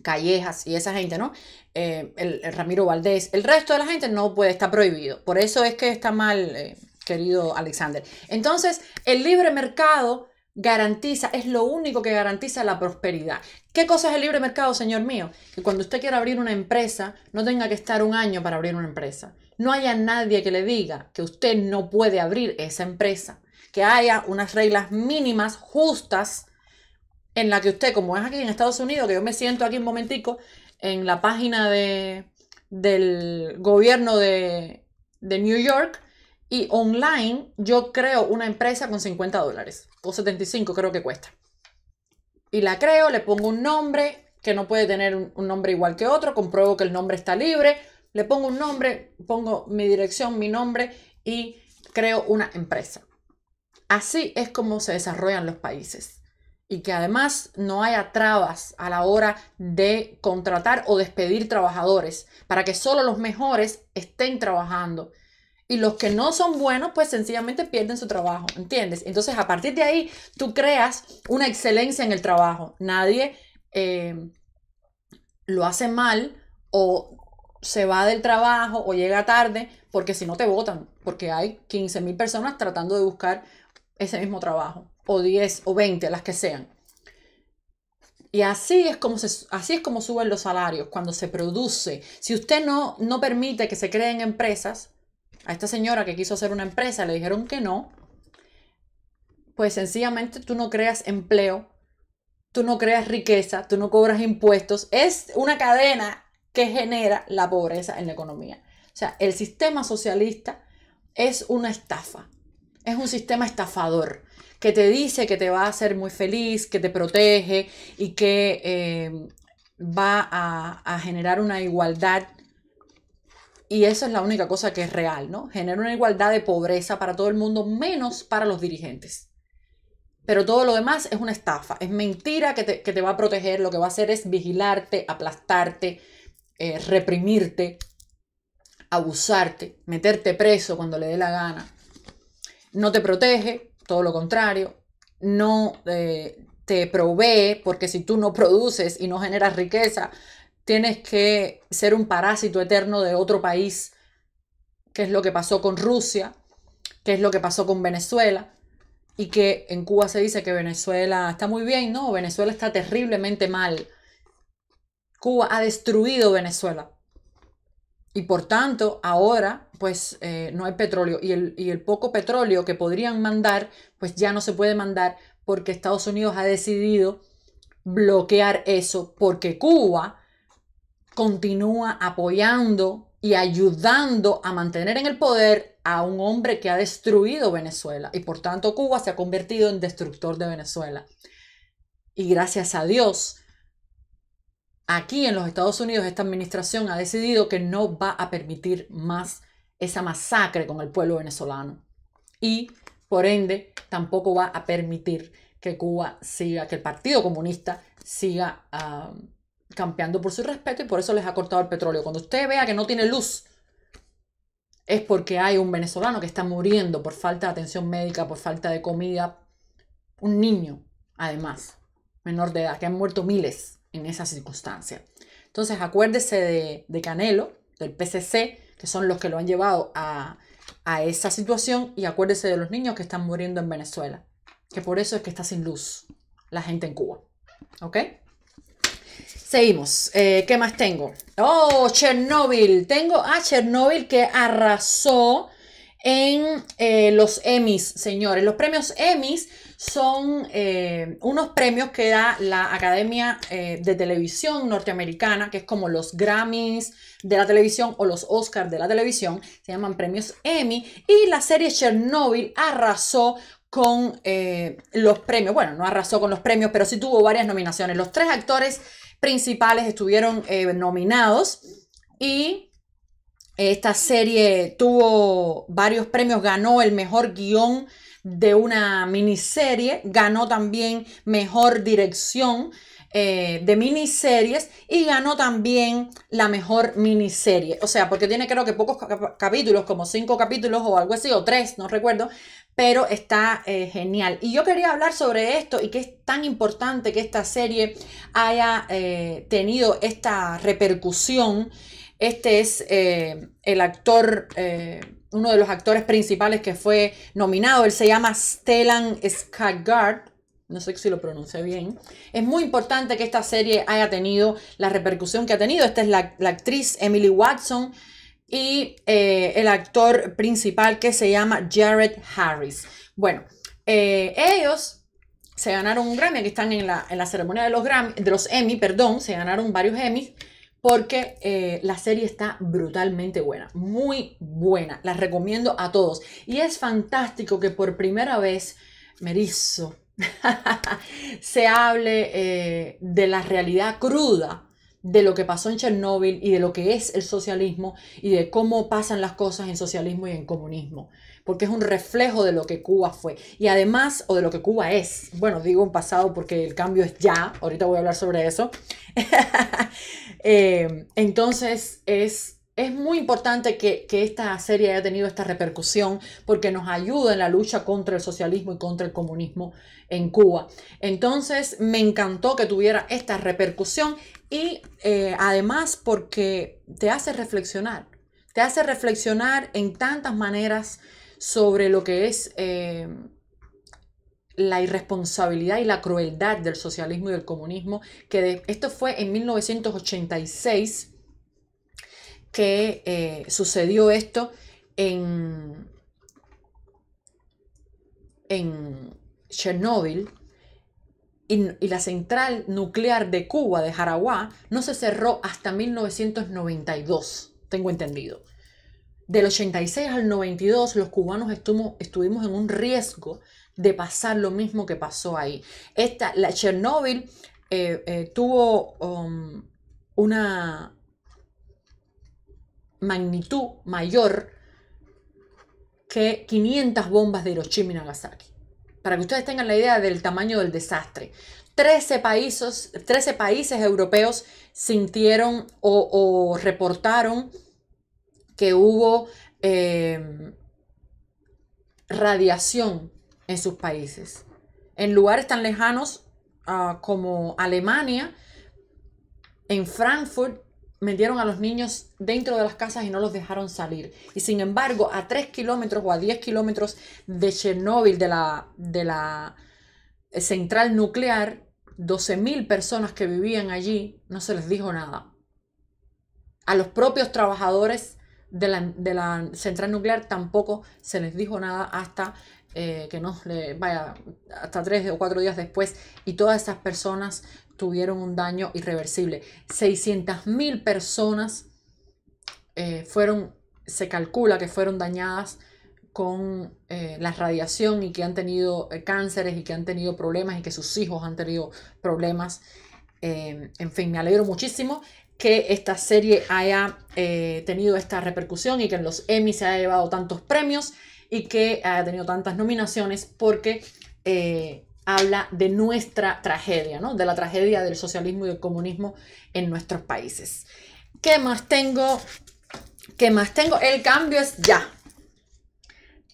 Callejas y esa gente, ¿no? Eh, el, Ramiro Valdés, el resto de la gente no puede, está prohibido. Por eso es que está mal, eh, querido Alexander. Entonces, el libre mercado garantiza, es lo único que garantiza la prosperidad. ¿Qué cosa es el libre mercado, señor mío? Que cuando usted quiera abrir una empresa, no tenga que estar un año para abrir una empresa. No haya nadie que le diga que usted no puede abrir esa empresa. Que haya unas reglas mínimas justas en la que usted, como es aquí en Estados Unidos, que yo me siento aquí un momentico, en la página del gobierno de, de New York, y online yo creo una empresa con 50 dólares, o 75 creo que cuesta. Y la creo, le pongo un nombre que no puede tener un nombre igual que otro, compruebo que el nombre está libre, le pongo un nombre, pongo mi dirección, mi nombre y creo una empresa. Así es como se desarrollan los países y que además no haya trabas a la hora de contratar o despedir trabajadores, para que solo los mejores estén trabajando. Y los que no son buenos, pues sencillamente pierden su trabajo, ¿entiendes? Entonces, a partir de ahí, tú creas una excelencia en el trabajo. Nadie eh, lo hace mal o se va del trabajo o llega tarde, porque si no te votan, porque hay 15.000 personas tratando de buscar ese mismo trabajo o 10 o 20, las que sean. Y así es como, así es como suben los salarios, cuando se produce. Si usted no, no permite que se creen empresas, a esta señora que quiso hacer una empresa le dijeron que no, pues sencillamente tú no creas empleo, tú no creas riqueza, tú no cobras impuestos. Es una cadena que genera la pobreza en la economía. O sea, el sistema socialista es una estafa, es un sistema estafador que te dice que te va a hacer muy feliz, que te protege y que eh, va a, generar una igualdad y eso es la única cosa que es real, ¿no? Genera una igualdad de pobreza para todo el mundo, menos para los dirigentes. Pero todo lo demás es una estafa, es mentira que te, va a proteger, lo que va a hacer es vigilarte, aplastarte, eh, reprimirte, abusarte, meterte preso cuando le dé la gana. No te protege, todo lo contrario, no eh, te provee, porque si tú no produces y no generas riqueza, tienes que ser un parásito eterno de otro país, que es lo que pasó con Rusia, que es lo que pasó con Venezuela, y que en Cuba se dice que Venezuela está muy bien, no, Venezuela está terriblemente mal. Cuba ha destruido Venezuela y por tanto, ahora pues eh, no hay petróleo y el, y el poco petróleo que podrían mandar, pues ya no se puede mandar porque Estados Unidos ha decidido bloquear eso porque Cuba continúa apoyando y ayudando a mantener en el poder a un hombre que ha destruido Venezuela y por tanto Cuba se ha convertido en destructor de Venezuela. Y gracias a Dios, aquí en los Estados Unidos esta administración ha decidido que no va a permitir más esa masacre con el pueblo venezolano y por ende tampoco va a permitir que Cuba siga, que el Partido Comunista siga ah, campeando por su respeto y por eso les ha cortado el petróleo. Cuando usted vea que no tiene luz, es porque hay un venezolano que está muriendo por falta de atención médica, por falta de comida, un niño, además, menor de edad, que han muerto miles en esa circunstancia. Entonces, acuérdese de, Canelo, del PCC, que son los que lo han llevado a, esa situación, y acuérdese de los niños que están muriendo en Venezuela, que por eso es que está sin luz la gente en Cuba. ¿Ok? Seguimos. Eh, ¿Qué más tengo? Oh, Chernobyl. Tengo a Chernobyl que arrasó en eh, los Emmys, señores. Los premios Emmys son eh, unos premios que da la Academia eh, de Televisión norteamericana, que es como los Grammys de la televisión o los Oscars de la televisión, se llaman premios Emmy, y la serie Chernobyl arrasó con eh, los premios, bueno, no arrasó con los premios, pero sí tuvo varias nominaciones. Los tres actores principales estuvieron nominados y esta serie tuvo varios premios, ganó el mejor guión de una miniserie, ganó también mejor dirección eh, de miniseries y ganó también la mejor miniserie. O sea, porque tiene creo que pocos capítulos, como cinco capítulos o algo así, o tres, no recuerdo, pero está eh, genial. Y yo quería hablar sobre esto y que es tan importante que esta serie haya eh, tenido esta repercusión. Este es el actor uno de los actores principales que fue nominado. Él se llama Stellan Skarsgård. No sé si lo pronuncié bien. Es muy importante que esta serie haya tenido la repercusión que ha tenido. Esta es la, actriz Emily Watson y eh, el actor principal que se llama Jared Harris. Bueno, eh, ellos se ganaron un Grammy, aquí están en la, ceremonia de los, Grammy, Emmy, perdón, se ganaron varios Emmys porque eh, la serie está brutalmente buena, muy buena, la recomiendo a todos. Y es fantástico que por primera vez, Merizo, se hable eh, de la realidad cruda de lo que pasó en Chernóbil y de lo que es el socialismo y de cómo pasan las cosas en socialismo y en comunismo, porque es un reflejo de lo que Cuba fue y además, o de lo que Cuba es, bueno, digo en pasado porque el cambio es ya, ahorita voy a hablar sobre eso, Eh, entonces es es muy importante que, esta serie haya tenido esta repercusión porque nos ayuda en la lucha contra el socialismo y contra el comunismo en Cuba. Entonces, me encantó que tuviera esta repercusión y eh, además porque te hace reflexionar, te hace reflexionar en tantas maneras sobre lo que es eh, la irresponsabilidad y la crueldad del socialismo y del comunismo, que esto fue en 1986 que eh, sucedió esto en, en Chernóbil y, la central nuclear de Cuba, de Jaraguá, no se cerró hasta 1992, tengo entendido. Del 86 al 92 los cubanos estuvo, estuvimos en un riesgo de pasar lo mismo que pasó ahí. Esta, la Chernóbil eh, eh, tuvo um, una magnitud mayor que 500 bombas de Hiroshima y Nagasaki. Para que ustedes tengan la idea del tamaño del desastre. 13 países, 13 países europeos sintieron o, reportaron que hubo eh, radiación en sus países. En lugares tan lejanos ah, como Alemania, en Frankfurt, metieron a los niños dentro de las casas y no los dejaron salir. Y sin embargo, a 3 kilómetros o a 10 kilómetros de Chernóbil, de la, de la eh, central nuclear, 12.000 personas que vivían allí, no se les dijo nada. A los propios trabajadores de la, de la central nuclear tampoco se les dijo nada hasta eh, que no, le, vaya, hasta tres o cuatro días después, y todas esas personas tuvieron un daño irreversible. 600.000 personas eh, fueron, se calcula que fueron dañadas con eh, la radiación y que han tenido cánceres y que han tenido problemas y que sus hijos han tenido problemas. en fin, me alegro muchísimo que esta serie haya tenido esta repercusión y que en los Emmy se haya llevado tantos premios y que ha tenido tantas nominaciones porque eh, habla de nuestra tragedia, ¿no? de la tragedia del socialismo y del comunismo en nuestros países. ¿Qué más tengo? ¿Qué más tengo? El cambio es ya.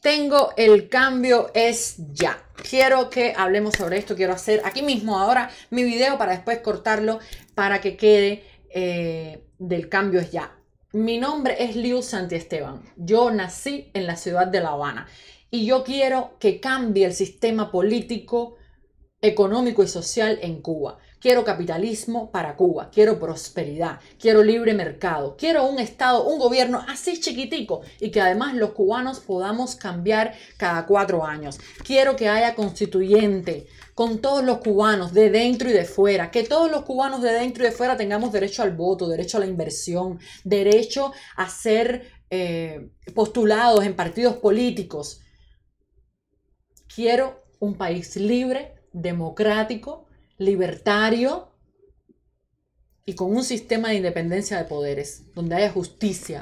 Tengo el cambio es ya. Quiero que hablemos sobre esto. Quiero hacer aquí mismo ahora mi video para después cortarlo para que quede eh, del cambio es ya mi nombre es Liu Esteban. Yo nací en la ciudad de La Habana y yo quiero que cambie el sistema político, económico y social en Cuba. Quiero capitalismo para Cuba, quiero prosperidad, quiero libre mercado, quiero un Estado, un gobierno así chiquitico y que además los cubanos podamos cambiar cada cuatro años. Quiero que haya constituyente con todos los cubanos de dentro y de fuera, que todos los cubanos de dentro y de fuera tengamos derecho al voto, derecho a la inversión, derecho a ser eh, postulados en partidos políticos. Quiero un país libre, democrático, libertario y con un sistema de independencia de poderes, donde haya justicia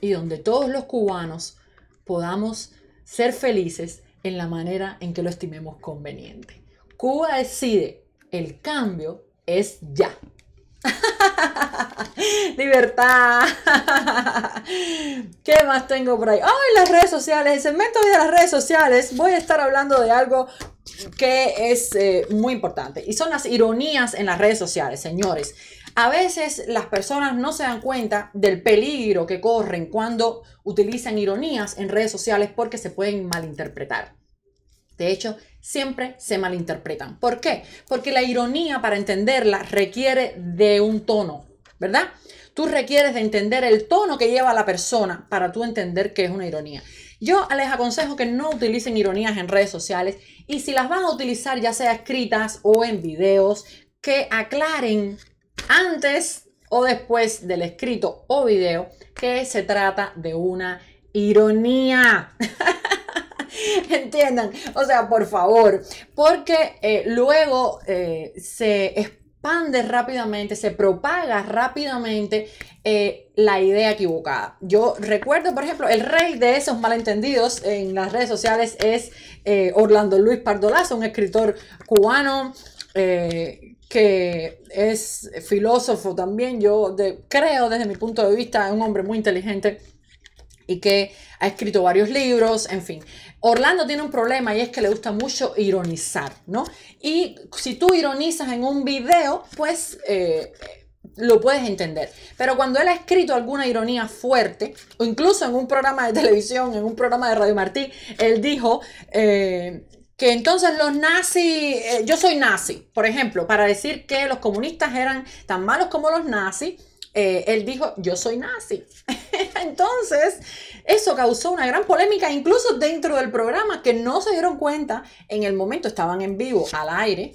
y donde todos los cubanos podamos ser felices en la manera en que lo estimemos conveniente. Cuba decide, el cambio es ya. Libertad. ¿Qué más tengo por ahí? ¡Ay, las redes sociales! El segmento de las redes sociales. Voy a estar hablando de algo que es eh, muy importante. Y son las ironías en las redes sociales, señores. A veces las personas no se dan cuenta del peligro que corren cuando utilizan ironías en redes sociales porque se pueden malinterpretar. De hecho, siempre se malinterpretan. ¿Por qué? Porque la ironía, para entenderla, requiere de un tono, ¿verdad? Tú requieres de entender el tono que lleva la persona para tú entender que es una ironía. Yo les aconsejo que no utilicen ironías en redes sociales y si las van a utilizar, ya sea escritas o en videos, que aclaren antes o después del escrito o video que se trata de una ironía. Entiendan, o sea, por favor, porque eh, luego eh, se expande rápidamente, se propaga rápidamente eh, la idea equivocada. Yo recuerdo, por ejemplo, el rey de esos malentendidos en las redes sociales es eh, Orlando Luis Pardolazo, un escritor cubano. Eh, que es filósofo también, yo creo desde mi punto de vista, es un hombre muy inteligente y que ha escrito varios libros, en fin. Orlando tiene un problema y es que le gusta mucho ironizar, ¿no? Y si tú ironizas en un video, pues eh, lo puedes entender. Pero cuando él ha escrito alguna ironía fuerte, o incluso en un programa de televisión, en un programa de Radio Martí, él dijo eh, que entonces los nazis, eh, yo soy nazi, por ejemplo, para decir que los comunistas eran tan malos como los nazis, él dijo, yo soy nazi. entonces, eso causó una gran polémica incluso dentro del programa que no se dieron cuenta en el momento, estaban en vivo, al aire.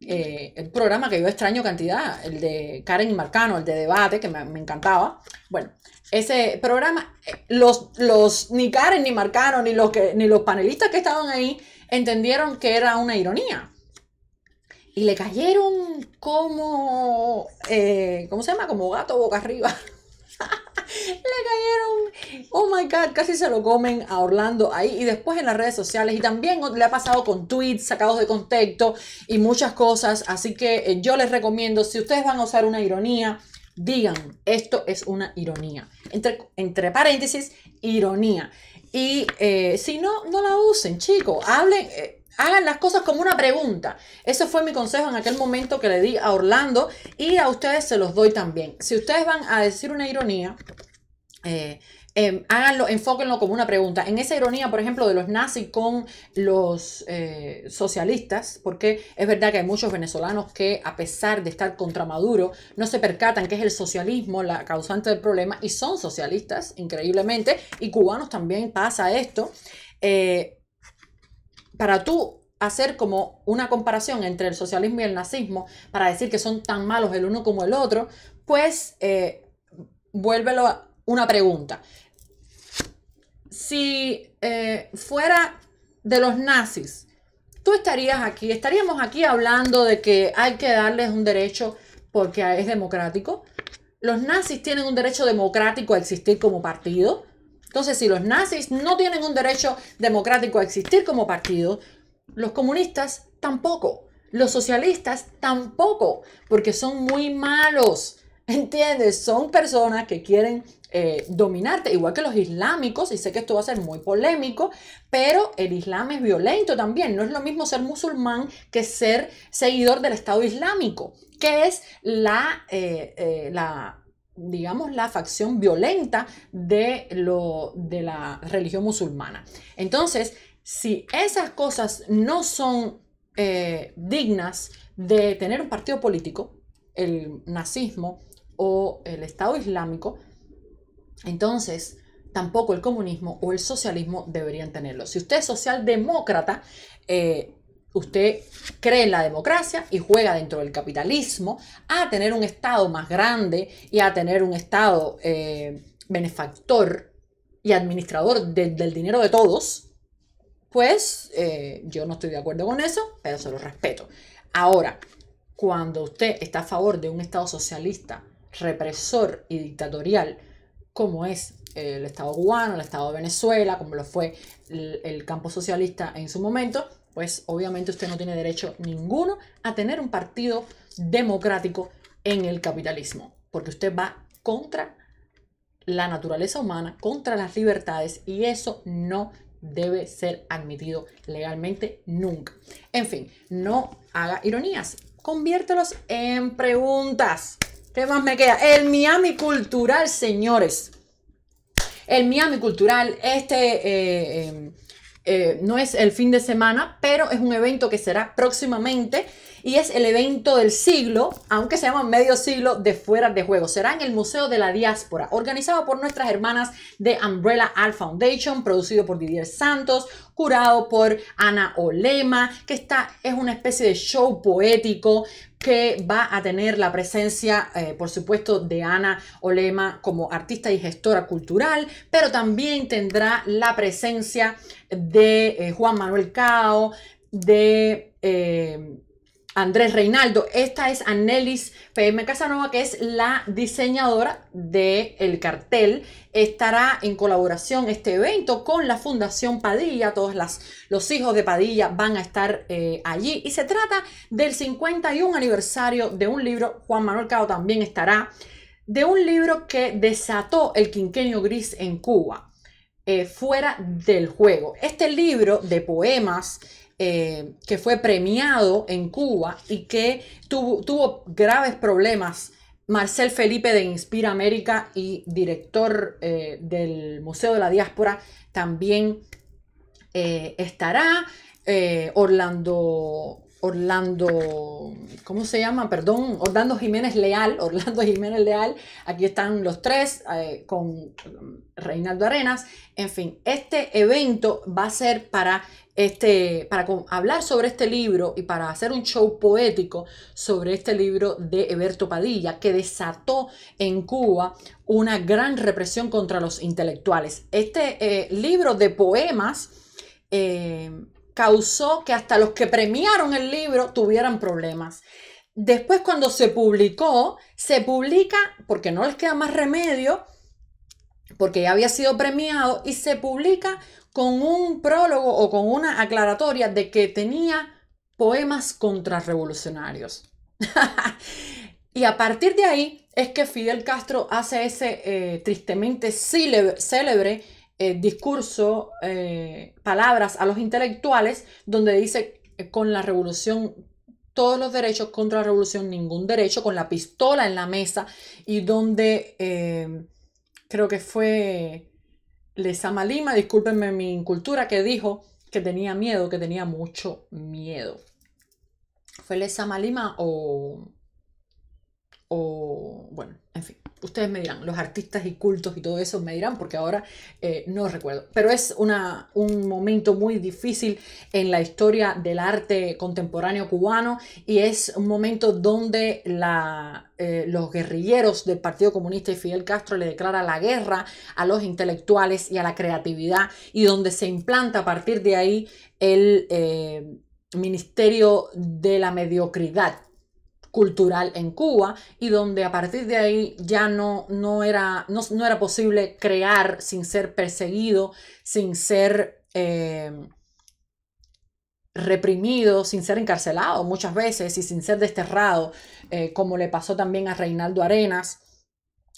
Eh, el programa que yo extraño cantidad, el de Karen y Marcano, el de debate, que me, encantaba. Bueno, ese programa, eh, los, los, ni Karen, ni Marcano, ni los, ni los panelistas que estaban ahí entendieron que era una ironía. Y le cayeron como, eh, ¿cómo se llama? Como gato boca arriba ¡Le cayeron, oh my god, casi se lo comen a Orlando ahí y después en las redes sociales y también le ha pasado con tweets sacados de contexto y muchas cosas, así que eh, yo les recomiendo, si ustedes van a usar una ironía, digan, esto es una ironía, entre, entre paréntesis, ironía. Y eh, si no, no la usen, chicos, hablen... Eh, Hagan las cosas como una pregunta. Ese fue mi consejo en aquel momento que le di a Orlando y a ustedes se los doy también. Si ustedes van a decir una ironía, eh, em, háganlo, enfóquenlo como una pregunta. En esa ironía, por ejemplo, de los nazis con los eh, socialistas, porque es verdad que hay muchos venezolanos que, a pesar de estar contra Maduro, no se percatan que es el socialismo la causante del problema y son socialistas, increíblemente, y cubanos también pasa esto. Eh, para tú hacer como una comparación entre el socialismo y el nazismo, para decir que son tan malos el uno como el otro, pues eh, vuélvelo una pregunta. Si eh, fuera de los nazis, tú estarías aquí, estaríamos aquí hablando de que hay que darles un derecho porque es democrático. Los nazis tienen un derecho democrático a existir como partido. Entonces, si los nazis no tienen un derecho democrático a existir como partido, los comunistas tampoco. Los socialistas tampoco, porque son muy malos. ¿Entiendes? Son personas que quieren eh, dominarte, igual que los islámicos, y sé que esto va a ser muy polémico, pero el islam es violento también. No es lo mismo ser musulmán que ser seguidor del Estado Islámico, que es la, eh, eh, la digamos, la facción violenta de, lo, de la religión musulmana. Entonces, si esas cosas no son eh, dignas de tener un partido político, el nazismo o el Estado Islámico, entonces tampoco el comunismo o el socialismo deberían tenerlo. Si usted es socialdemócrata, eh, usted cree en la democracia y juega dentro del capitalismo a tener un Estado más grande y a tener un Estado eh, benefactor y administrador del dinero de todos, pues eh, yo no estoy de acuerdo con eso, pero se lo respeto. Ahora, cuando usted está a favor de un Estado socialista, represor y dictatorial, como es el Estado cubano, el Estado de Venezuela, como lo fue el campo socialista en su momento, pues obviamente usted no tiene derecho ninguno a tener un partido democrático en el capitalismo, porque usted va contra la naturaleza humana, contra las libertades y eso no debe ser admitido legalmente nunca. En fin, no haga ironías, conviértelos en preguntas. ¿Qué más me queda? El Miami cultural, señores. El Miami cultural, este... Eh, em, eh, no es el fin de semana, pero es un evento que será próximamente y es el evento del siglo, aunque se llama medio siglo de fuera de juego. Será en el Museo de la Diáspora, organizado por nuestras hermanas de Umbrella Art Foundation, producido por Didier Santos, curado por Ana Olema, que es una especie de show poético que va a tener la presencia, eh, por supuesto, de Ana Olema como artista y gestora cultural, pero también tendrá la presencia de eh, Juan Manuel Cao, de eh, Andrés Reinaldo. Esta es Anelis PM Casanova, que es la diseñadora del el cartel. Estará en colaboración este evento con la Fundación Padilla. Todos los hijos de Padilla van a estar eh, allí. Y se trata del 51 aniversario de un libro. Juan Manuel Cao también estará. De un libro que desató el quinquenio gris en Cuba. Eh, fuera del juego. Este libro de poemas eh, que fue premiado en Cuba y que tuvo, graves problemas. Marcel Felipe de Inspira América y director eh, del Museo de la Diáspora también eh, estará. Orlando Orlando, ¿cómo se llama? Perdón, Orlando Jiménez Leal, Orlando Jiménez Leal, aquí están los tres con Reinaldo Arenas, en fin, este evento va a ser para este, para hablar sobre este libro y para hacer un show poético sobre este libro de Eberto Padilla, que desató en Cuba una gran represión contra los intelectuales. Este eh, libro de poemas eh, causó que hasta los que premiaron el libro tuvieran problemas. Después cuando se publicó, se publica porque no les queda más remedio, porque ya había sido premiado, y se publica con un prólogo o con una aclaratoria de que tenía poemas contrarrevolucionarios. y a partir de ahí es que Fidel Castro hace ese eh, tristemente célebre, eh, discurso, eh, palabras a los intelectuales, donde dice con la revolución todos los derechos, contra la revolución ningún derecho, con la pistola en la mesa y donde creo que fue Lezama Lima, discúlpenme mi incultura, que dijo que tenía miedo, que tenía mucho miedo. ¿Fue Lezama Lima o, o... bueno, en fin ustedes me dirán, los artistas y cultos y todo eso me dirán, porque ahora eh, no recuerdo. Pero es un momento muy difícil en la historia del arte contemporáneo cubano y es un momento donde eh, los guerrilleros del Partido Comunista y Fidel Castro le declara la guerra a los intelectuales y a la creatividad y donde se implanta a partir de ahí el... Eh, Ministerio de la Mediocridad, cultural en Cuba y donde a partir de ahí ya no, no, era, no, era posible crear sin ser perseguido, sin ser... Eh, reprimido, sin ser encarcelado muchas veces y sin ser desterrado, eh, como le pasó también a Reinaldo Arenas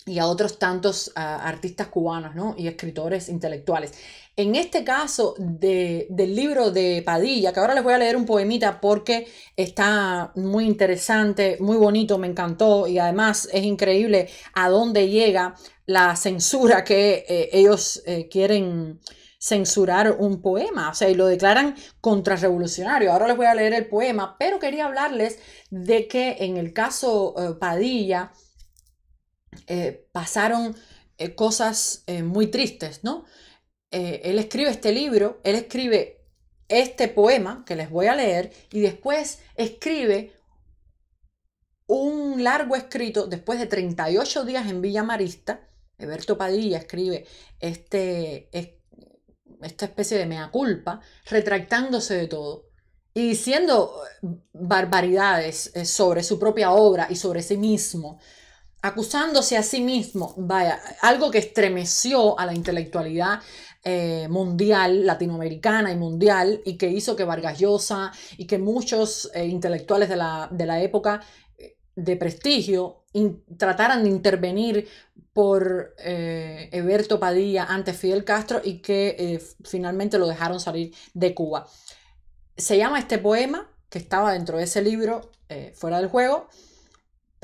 y a otros tantos ah, artistas cubanos y escritores intelectuales. En este caso del libro de Padilla, que ahora les voy a leer un poemita porque está muy interesante, muy bonito, me encantó y además es increíble a dónde llega la censura que eh, ellos eh, quieren censurar un poema, o sea, y lo declaran contrarrevolucionario. Ahora les voy a leer el poema, pero quería hablarles de que en el caso eh, Padilla pasaron cosas muy tristes, ¿no? Eh, él escribe este libro, él escribe este poema que les voy a leer y después escribe un largo escrito después de 38 días en Villa Marista. Eberto Padilla escribe este, esta especie de mea culpa, retractándose de todo y diciendo eh, barbaridades eh, sobre su propia obra y sobre sí mismo, acusándose a sí mismo, vaya, algo que estremeció a la intelectualidad eh, mundial, latinoamericana y mundial, y que hizo que Vargas Llosa y que muchos eh, intelectuales de la, época eh, de prestigio trataran de intervenir por Eberto Padilla ante Fidel Castro y que finalmente lo dejaron salir de Cuba. Se llama este poema, que estaba dentro de ese libro, Fuera del Juego,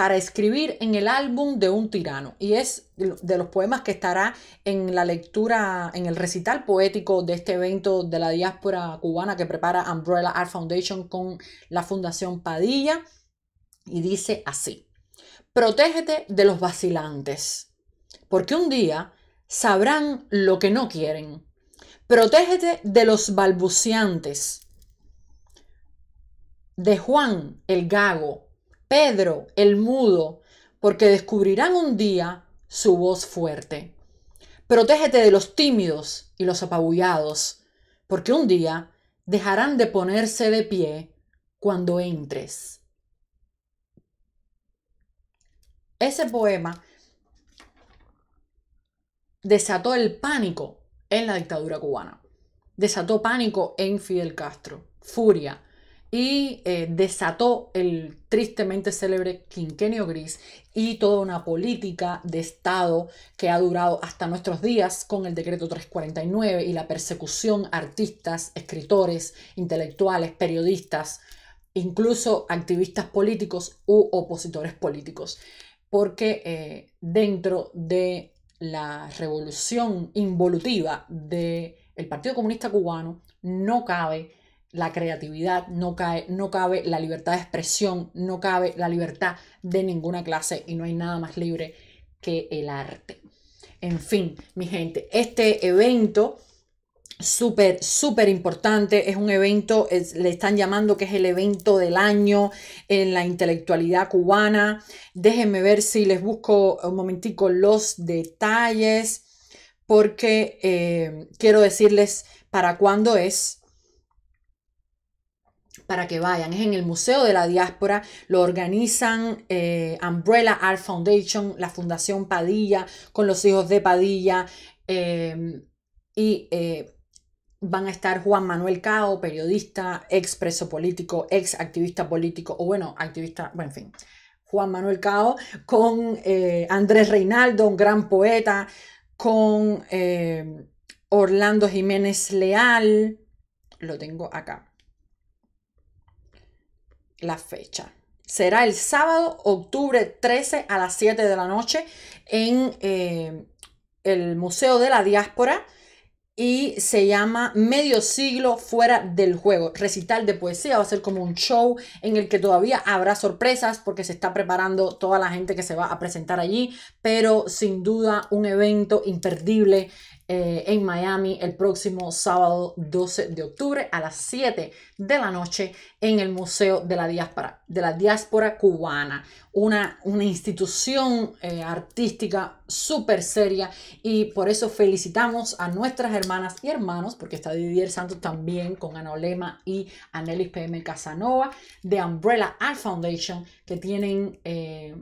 para escribir en el álbum de un tirano y es de los poemas que estará en la lectura, en el recital poético de este evento de la diáspora cubana que prepara Umbrella Art Foundation con la Fundación Padilla y dice así, protégete de los vacilantes, porque un día sabrán lo que no quieren. Protégete de los balbuceantes, de Juan el Gago, Pedro el mudo, porque descubrirán un día su voz fuerte. Protégete de los tímidos y los apabullados, porque un día dejarán de ponerse de pie cuando entres. Ese poema desató el pánico en la dictadura cubana, desató pánico en Fidel Castro, furia, y eh, desató el tristemente célebre quinquenio gris y toda una política de Estado que ha durado hasta nuestros días con el decreto 349 y la persecución a artistas, escritores, intelectuales, periodistas, incluso activistas políticos u opositores políticos, porque eh, dentro de la revolución involutiva del Partido Comunista Cubano no cabe la creatividad, no, cae, no cabe la libertad de expresión, no cabe la libertad de ninguna clase y no hay nada más libre que el arte. En fin, mi gente, este evento súper, súper importante. Es un evento, le están llamando que es el evento del año en la intelectualidad cubana. Déjenme ver si les busco un momentico los detalles, porque eh, quiero decirles para cuándo es para que vayan. Es en el Museo de la Diáspora, lo organizan eh, Umbrella Art Foundation, la Fundación Padilla, con los hijos de Padilla. Em, y eh, van a estar Juan Manuel Cao, periodista, expreso político, ex activista político, o bueno, activista, bueno, en fin. Juan Manuel Cao, con eh, Andrés Reinaldo, un gran poeta, con Orlando Jiménez Leal, lo tengo acá la fecha. Será el sábado, octubre 13 a las 7 de la noche en eh, el Museo de la Diáspora y se llama Medio siglo fuera del juego. Recital de poesía va a ser como un show en el que todavía habrá sorpresas porque se está preparando toda la gente que se va a presentar allí, pero sin duda un evento imperdible eh, en Miami el próximo sábado 12 de octubre a las 7 de la noche en el Museo de la Diáspora, de la Diáspora Cubana, una, una institución eh, artística súper seria y por eso felicitamos a nuestras hermanas y hermanos, porque está Didier Santos también con Anolema y Anelis PM Casanova de Umbrella Art Foundation, que tienen... Eh,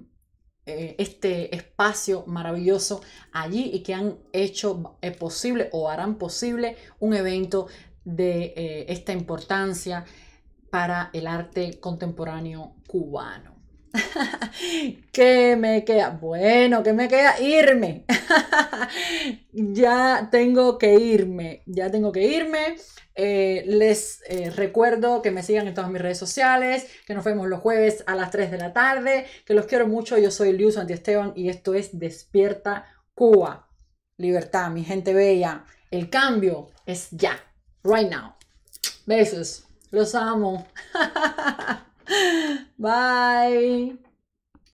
eh, este espacio maravilloso allí y que han hecho eh, posible o harán posible un evento de eh, esta importancia para el arte contemporáneo cubano. ¿Qué me queda? Bueno, ¿qué me queda? Irme. ya tengo que irme, ya tengo que irme. Eh, les eh, recuerdo que me sigan en todas mis redes sociales, que nos vemos los jueves a las 3 de la tarde, que los quiero mucho. Yo soy Liu Esteban y esto es Despierta Cuba. Libertad, mi gente bella. El cambio es ya, right now. Besos, los amo. Bye.